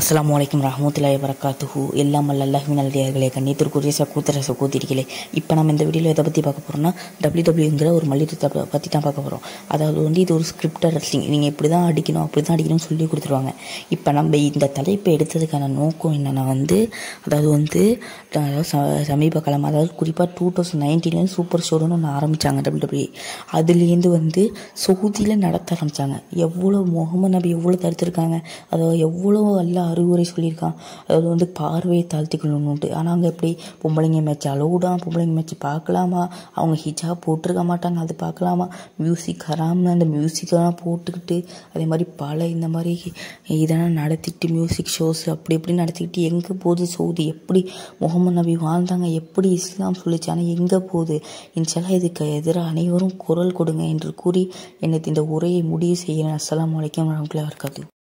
அஸ்லாம் வலைக்கம் ரஹமத்துல்லாய் வரகாத்துஹூ எல்லாம் அல்ல அல்லாஹின் நல்லடியார்களே கண்ணியத்திற்குரிய சகோதர சகோதரிகளே இப்போ நம்ம இந்த வீடியோவில் எதை பற்றி பார்க்க போகிறோம்னா டபிள்யூ டபிள்யூங்கிற ஒரு மல்யுத்தத்தை பற்றி தான் பார்க்க போகிறோம் அதாவது வந்து இது ஒரு ஸ்கிரிப்டர் ரெஸ்லிங் நீங்கள் இப்படி தான் அடிக்கணும் அப்படி தான் அடிக்கணும்னு சொல்லி கொடுத்துருவாங்க இப்போ நம்ம இந்த தலைப்பை எடுத்ததுக்கான நோக்கம் என்னென்னா வந்து அதாவது வந்து சமீப காலம் அதாவது குறிப்பாக டூ தௌசண்ட் நைன்டீன்லேருந்து சூப்பர் ஷோடுன்னு ஒன்று ஆரம்பித்தாங்க டபிள்யூ டபிள்யூ அதுலேருந்து வந்து சவுதியில் நடத்த ஆரம்பித்தாங்க எவ்வளோ முகமது நபி எவ்வளோ தடுத்துருக்காங்க அதாவது எவ்வளோ எல்லா அறிவுரை சொல்லியிருக்கான் அதாவது வந்து பார்வையை தாழ்த்தி கொள்ளணும்ட்டு ஆனால் அங்கே எப்படி பொம்பளைங்க மேட்ச் அலோடான் பொம்பளைங்க மேட்ச் பார்க்கலாமா அவங்க ஹிஜாப் போட்டிருக்க மாட்டாங்க அது பார்க்கலாமா மியூசிக் ஹராம்னு அந்த மியூசிக்கெல்லாம் போட்டுக்கிட்டு அதே மாதிரி பல இந்த மாதிரி இதெல்லாம் நடத்திட்டு மியூசிக் ஷோஸ் அப்படி எப்படி நடத்திக்கிட்டு எங்கே போகுது சவுதி எப்படி முகமது நபி வாழ்ந்தாங்க எப்படி இஸ்லாம் சொல்லிச்சு ஆனால் எங்கே போகுது இன்ஷால்லா இதுக்கு எதிராக அனைவரும் குரல் கொடுங்க என்று கூறி எனக்கு இந்த உரையை முடிவு செய்கிறேன் அஸ்லாம் வலைக்கம் வரமத்துல இருக்காது